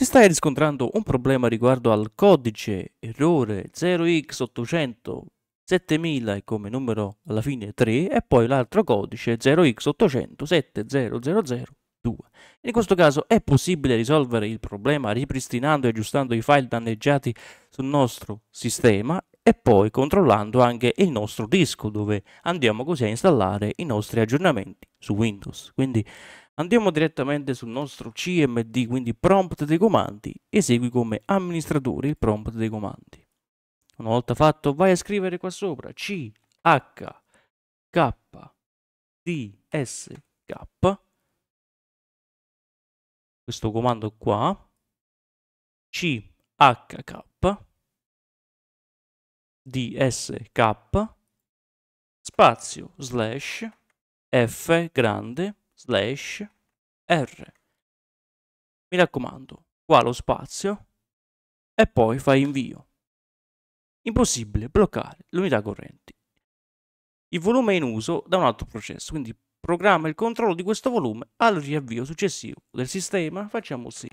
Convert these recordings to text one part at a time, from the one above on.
Se stai riscontrando un problema riguardo al codice errore 0x800 7000 e come numero alla fine 3 e poi l'altro codice 0x800 70002. In questo caso è possibile risolvere il problema ripristinando e aggiustando i file danneggiati sul nostro sistema e poi controllando anche il nostro disco dove andiamo così a installare i nostri aggiornamenti su Windows. Quindi andiamo direttamente sul nostro CMD, quindi prompt dei comandi, esegui come amministratore il prompt dei comandi. Una volta fatto vai a scrivere qua sopra C, H, K, D, S, K, questo comando qua, C, H, K, dsk spazio slash f grande slash r. Mi raccomando, qua lo spazio e poi fai invio. Impossibile bloccare l'unità correnti. Il volume è in uso da un altro processo, quindi programma il controllo di questo volume al riavvio successivo del sistema. Facciamo sì.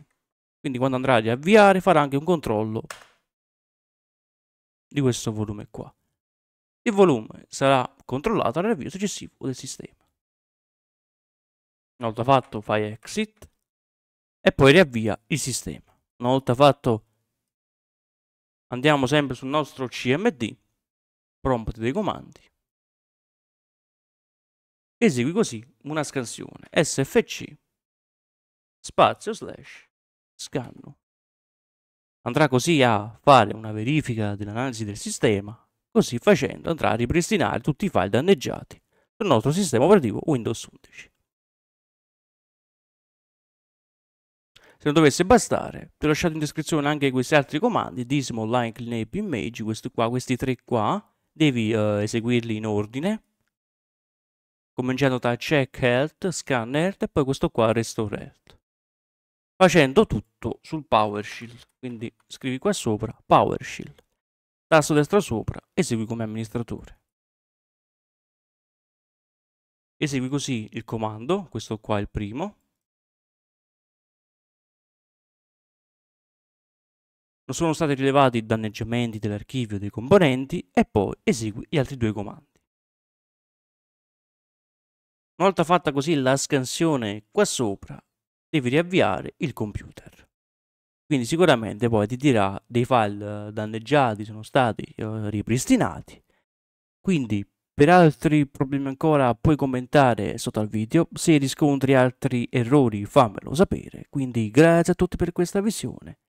Quindi quando andrà a riavviare farà anche un controllo di questo volume qua. Il volume sarà controllato all'avvio successivo del sistema. Una volta fatto fai exit e poi riavvia il sistema. Una volta fatto andiamo sempre sul nostro CMD, prompt dei comandi. Esegui così una scansione sfc spazio slash scanno Andrà così a fare una verifica dell'analisi del sistema, così facendo andrà a ripristinare tutti i file danneggiati sul nostro sistema operativo Windows 11. Se non dovesse bastare, ti ho lasciato in descrizione anche questi altri comandi, Dismal, online, clean up, image, questi, qua, questi tre qua, devi eh, eseguirli in ordine, cominciando da check health, scan health e poi questo qua restore health facendo tutto sul PowerShell. Quindi scrivi qua sopra PowerShell, tasto destro sopra, esegui come amministratore. Esegui così il comando, questo qua è il primo. Non sono stati rilevati i danneggiamenti dell'archivio dei componenti e poi esegui gli altri due comandi. Una volta fatta così la scansione qua sopra, devi riavviare il computer. Quindi sicuramente poi ti dirà dei file danneggiati sono stati eh, ripristinati. Quindi per altri problemi ancora puoi commentare sotto al video, se riscontri altri errori fammelo sapere. Quindi grazie a tutti per questa visione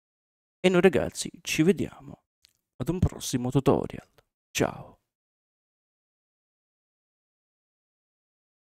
e noi ragazzi ci vediamo ad un prossimo tutorial. Ciao!